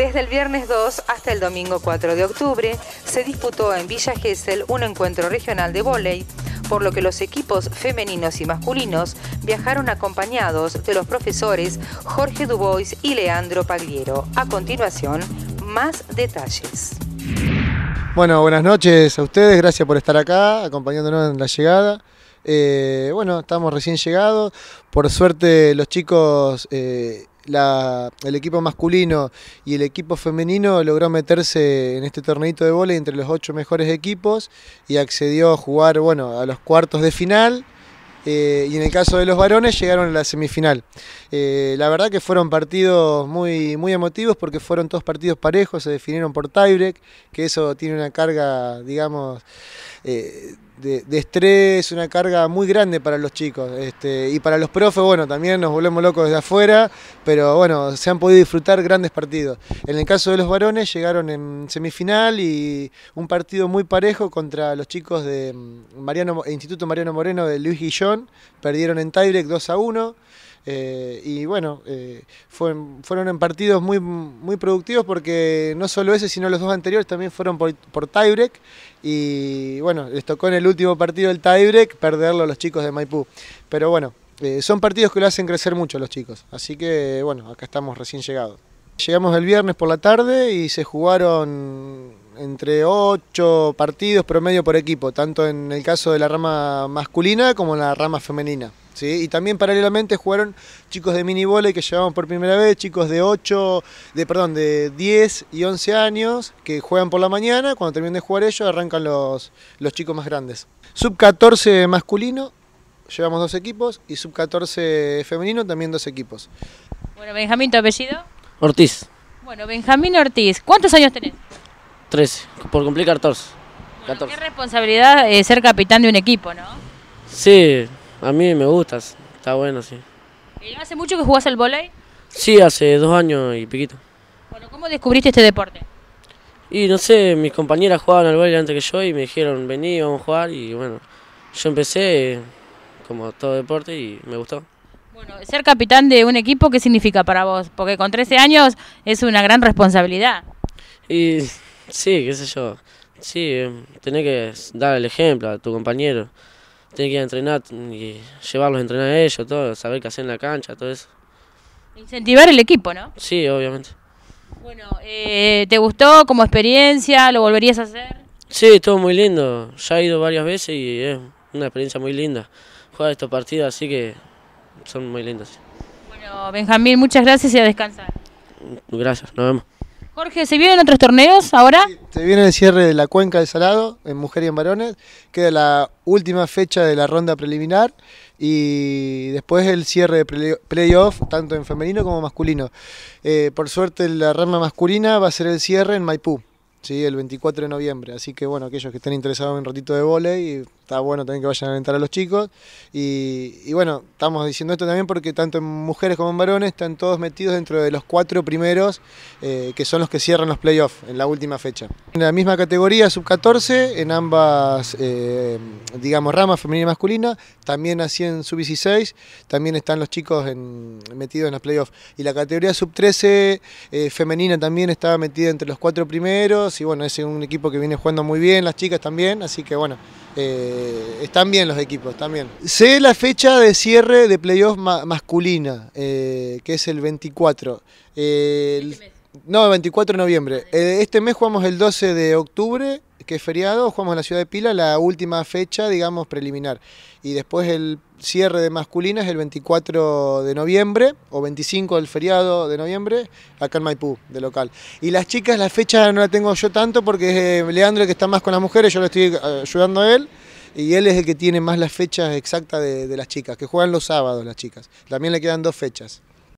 Desde el viernes 2 hasta el domingo 4 de octubre se disputó en Villa Gesell un encuentro regional de volei, por lo que los equipos femeninos y masculinos viajaron acompañados de los profesores Jorge Dubois y Leandro Pagliero. A continuación, más detalles. Bueno, buenas noches a ustedes, gracias por estar acá acompañándonos en la llegada. Eh, bueno, estamos recién llegados. Por suerte los chicos eh, la, el equipo masculino y el equipo femenino logró meterse en este torneito de volei entre los ocho mejores equipos y accedió a jugar bueno, a los cuartos de final. Eh, y en el caso de los varones llegaron a la semifinal. Eh, la verdad que fueron partidos muy, muy emotivos porque fueron todos partidos parejos, se definieron por tiebreak, que eso tiene una carga, digamos, eh, de, estrés, una carga muy grande para los chicos. Este, y para los profes, bueno, también nos volvemos locos desde afuera, pero bueno, se han podido disfrutar grandes partidos. En el caso de los varones, llegaron en semifinal y un partido muy parejo contra los chicos de mm, Instituto Mariano Moreno de Luis Guillón. Perdieron en tiebreak 2 a 1. Eh, y bueno, eh, fueron en partidos muy, muy productivos porque no solo ese, sino los dos anteriores también fueron por, por tiebreak. Y bueno, les tocó en el último partido el tiebreak perderlo a los chicos de Maipú. Pero bueno, eh, son partidos que lo hacen crecer mucho los chicos. Así que bueno, acá estamos recién llegados. Llegamos el viernes por la tarde y se jugaron entre 8 partidos promedio por equipo, tanto en el caso de la rama masculina como en la rama femenina. ¿sí? Y también paralelamente jugaron chicos de mini volei que llevamos por primera vez, chicos de 8, de, perdón, de 10 y 11 años que juegan por la mañana, cuando terminan de jugar ellos arrancan los, los chicos más grandes. Sub 14 masculino, llevamos dos equipos, y sub 14 femenino también dos equipos. Bueno, Benjamín, ¿tu apellido? Ortiz. Bueno, Benjamín Ortiz, ¿cuántos años tenés? 13, por cumplir 14. qué responsabilidad eh, ser capitán de un equipo, ¿no? Sí, a mí me gusta, está bueno, sí. ¿Y hace mucho que jugás al volei? Sí, hace dos años y piquito. Bueno, ¿cómo descubriste este deporte? Y no sé, mis compañeras jugaban al volei antes que yo y me dijeron, vení, vamos a jugar, y bueno, yo empecé como todo deporte y me gustó. Bueno, ser capitán de un equipo, ¿qué significa para vos? Porque con 13 años es una gran responsabilidad. Y Sí, qué sé yo. Sí, em, tenés que dar el ejemplo a tu compañero. Tenés que ir a entrenar y llevarlos a entrenar a ellos, todo, saber qué hacer en la cancha, todo eso. Incentivar el equipo, ¿no? Sí, obviamente. Bueno, eh, ¿te gustó como experiencia? ¿Lo volverías a hacer? Sí, estuvo muy lindo. Ya he ido varias veces y es una experiencia muy linda. Jugar estos partidos así que son muy lindos. Bueno, Benjamín, muchas gracias y a descansar. Gracias, nos vemos. Jorge, ¿se vienen otros torneos ahora? se viene el cierre de la Cuenca de Salado, en Mujer y en Varones. Queda la última fecha de la ronda preliminar y después el cierre de playoff, tanto en femenino como masculino. Eh, por suerte, la rama masculina va a ser el cierre en Maipú. Sí, el 24 de noviembre. Así que bueno, aquellos que estén interesados en un ratito de volei, está bueno también que vayan a alentar a los chicos. Y, bueno, estamos diciendo esto también porque tanto en mujeres como en varones están todos metidos dentro de los cuatro primeros, eh, que son los que cierran los playoffs en la última fecha. En la misma categoría, sub-14, en ambas, eh, digamos, ramas, femenina y masculina, también así en sub-16, también están los chicos metidos en los playoffs. Y la categoría sub-13 eh, femenina también está metida entre los cuatro primeros, y bueno, es un equipo que viene jugando muy bien, las chicas también, así que bueno, eh, están bien los equipos, están bien. Sé la fecha de cierre de playoff masculina, eh, que es el 24. No, 24 de noviembre. Eh, este mes jugamos el 12 de octubre, que es feriado, jugamos en la ciudad de Pila, la última fecha, digamos, preliminar. Y después el cierre de masculina es el 24 de noviembre, o 25 del feriado de noviembre, acá en Maipú, de local. Y las chicas, la fecha no la tengo yo tanto, porque es eh, Leandro el que está más con las mujeres, yo le estoy eh, ayudando a él y él es el que tiene más las fechas exactas de, las chicas, que juegan los sábados las chicas. También le quedan dos fechas.